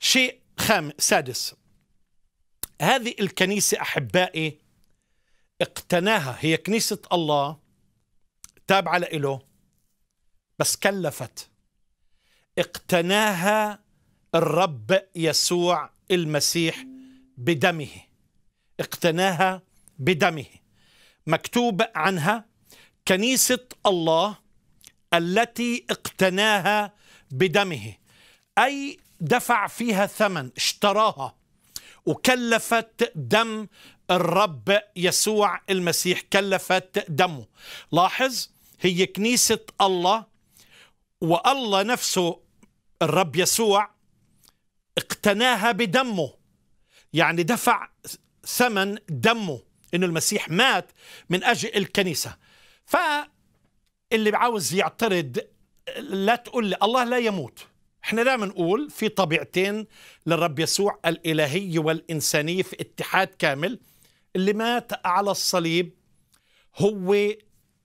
شيء خام سادس هذه الكنيسة أحبائي اقتناها هي كنيسة الله تابعة له بس كلفت اقتناها الرب يسوع المسيح بدمه اقتناها بدمه مكتوب عنها كنيسة الله التي اقتناها بدمه أي دفع فيها ثمن اشتراها وكلفت دم الرب يسوع المسيح كلفت دمه لاحظ هي كنيسة الله والله نفسه الرب يسوع اقتناها بدمه يعني دفع ثمن دمه انه المسيح مات من اجل الكنيسه فاللي عاوز يعترض لا تقول لي الله لا يموت احنا دائما نقول في طبيعتين للرب يسوع الالهيه والانسانيه في اتحاد كامل اللي مات على الصليب هو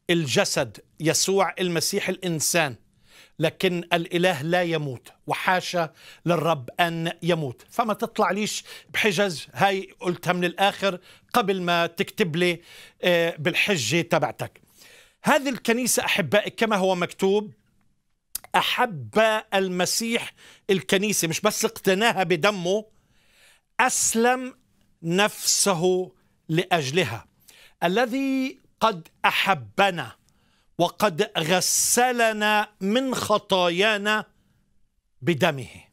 الجسد يسوع المسيح الانسان لكن الاله لا يموت وحاشا للرب ان يموت فما تطلع ليش بحجج هاي قلتها من الاخر قبل ما تكتب لي آه، بالحجه تبعتك هذه الكنيسه احبائي كما هو مكتوب احب المسيح الكنيسه مش بس اقتناها بدمه اسلم نفسه لاجلها الذي قد احبنا وقد غسلنا من خطايانا بدمه